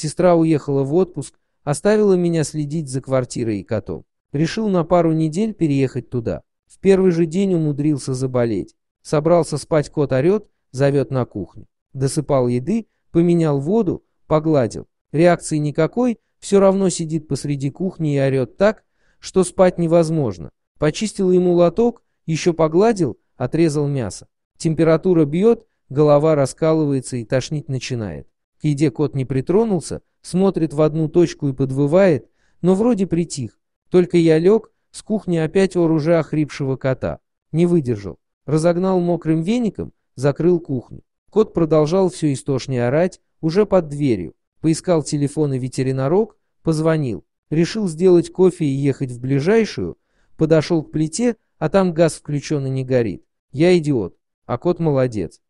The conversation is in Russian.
Сестра уехала в отпуск, оставила меня следить за квартирой и котом. Решил на пару недель переехать туда. В первый же день умудрился заболеть. Собрался спать, кот орет, зовет на кухню. Досыпал еды, поменял воду, погладил. Реакции никакой, все равно сидит посреди кухни и орет так, что спать невозможно. Почистил ему лоток, еще погладил, отрезал мясо. Температура бьет, голова раскалывается и тошнить начинает. К еде кот не притронулся, смотрит в одну точку и подвывает, но вроде притих. Только я лег, с кухни опять оружие охрипшего кота. Не выдержал. Разогнал мокрым веником, закрыл кухню. Кот продолжал все истошнее орать, уже под дверью. Поискал телефон и ветеринарок, позвонил. Решил сделать кофе и ехать в ближайшую. Подошел к плите, а там газ включен и не горит. Я идиот, а кот молодец.